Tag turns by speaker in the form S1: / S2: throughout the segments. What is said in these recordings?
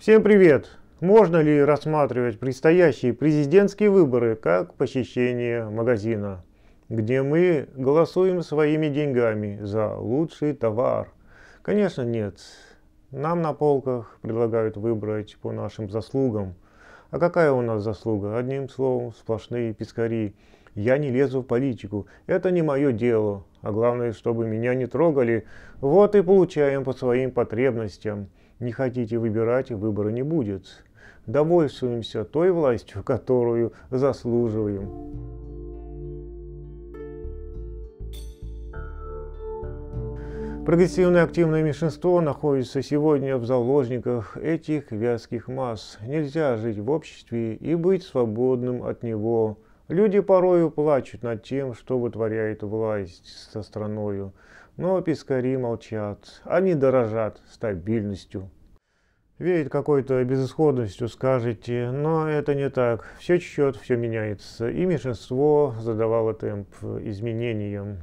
S1: Всем привет! Можно ли рассматривать предстоящие президентские выборы как посещение магазина, где мы голосуем своими деньгами за лучший товар? Конечно нет. Нам на полках предлагают выбрать по нашим заслугам. А какая у нас заслуга? Одним словом, сплошные пескари. Я не лезу в политику, это не мое дело. А главное, чтобы меня не трогали. Вот и получаем по своим потребностям. Не хотите выбирать, выбора не будет. Довольствуемся той властью, которую заслуживаем. Прогрессивное активное меньшинство находится сегодня в заложниках этих вязких масс. Нельзя жить в обществе и быть свободным от него. Люди порою плачут над тем, что вытворяет власть со страною, но пескари молчат, они дорожат стабильностью. Веет какой-то безысходностью, скажете, но это не так. Все течет, все меняется, и меньшинство задавало темп изменениям.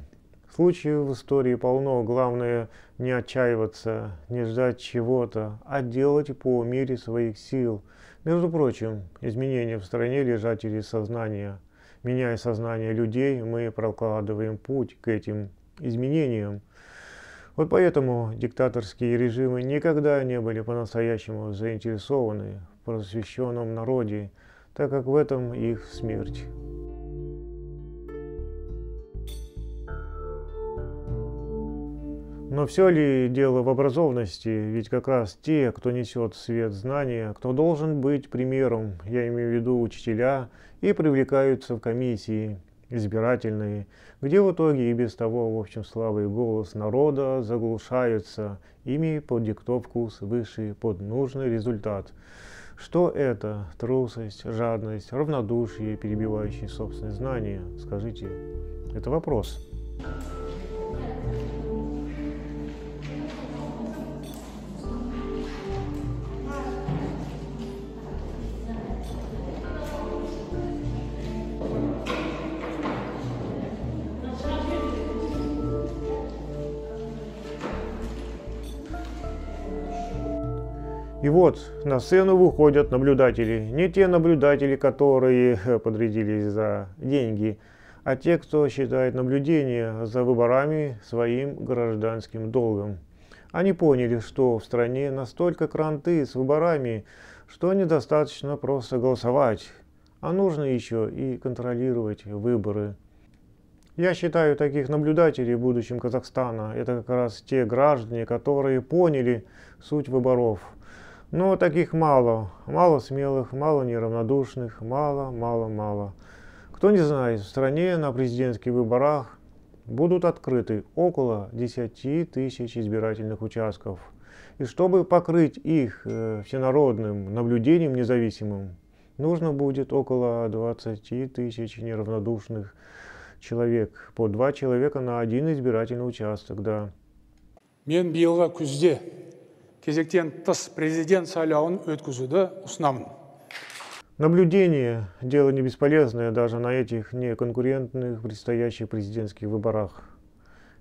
S1: Случаев в истории полно, главное не отчаиваться, не ждать чего-то, а делать по мере своих сил. Между прочим, изменения в стране лежат через сознание – меняя сознание людей, мы прокладываем путь к этим изменениям. Вот поэтому диктаторские режимы никогда не были по-настоящему заинтересованы в просвещенном народе, так как в этом их смерть. Но все ли дело в образованности? Ведь как раз те, кто несет свет знания, кто должен быть примером, я имею в виду учителя, и привлекаются в комиссии избирательные, где в итоге и без того, в общем, слабый голос народа заглушаются ими под диктовку свыше, под нужный результат. Что это? Трусость, жадность, равнодушие, перебивающие собственные знания? Скажите, это вопрос. Thank you И вот на сцену выходят наблюдатели. Не те наблюдатели, которые э, подрядились за деньги, а те, кто считает наблюдение за выборами своим гражданским долгом. Они поняли, что в стране настолько кранты с выборами, что недостаточно просто голосовать, а нужно еще и контролировать выборы. Я считаю таких наблюдателей будущем Казахстана. Это как раз те граждане, которые поняли суть выборов – но ну, таких мало. Мало смелых, мало неравнодушных, мало, мало, мало. Кто не знает, в стране на президентских выборах будут открыты около 10 тысяч избирательных участков. И чтобы покрыть их э, всенародным наблюдением независимым, нужно будет около 20 тысяч неравнодушных человек. По два человека на один избирательный участок, да. Мен биылғы күзде кезектен тыс президент сайлауын өткізуді ұсынамын Наблюдение – дело не бесполезное даже на этих неконкурентных предстоящих президентских выборах.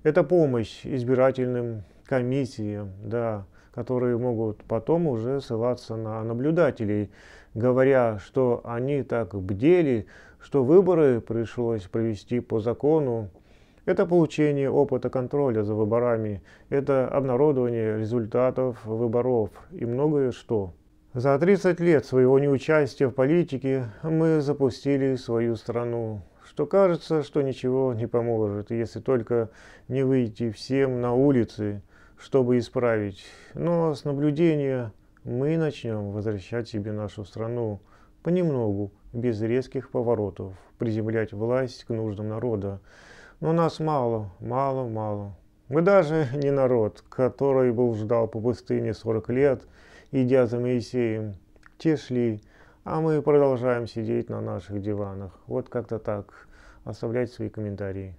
S1: Это помощь избирательным комиссиям, да, которые могут потом уже ссылаться на наблюдателей, говоря, что они так бдели, что выборы пришлось провести по закону, это получение опыта контроля за выборами, это обнародование результатов выборов и многое что. За 30 лет своего неучастия в политике мы запустили свою страну, что кажется, что ничего не поможет, если только не выйти всем на улицы, чтобы исправить. Но с наблюдения мы начнем возвращать себе нашу страну понемногу, без резких поворотов, приземлять власть к нуждам народа, но ну, нас мало, мало, мало. Мы даже не народ, который был ждал по пустыне 40 лет, идя за Моисеем. Те шли, а мы продолжаем сидеть на наших диванах. Вот как-то так. Оставлять свои комментарии.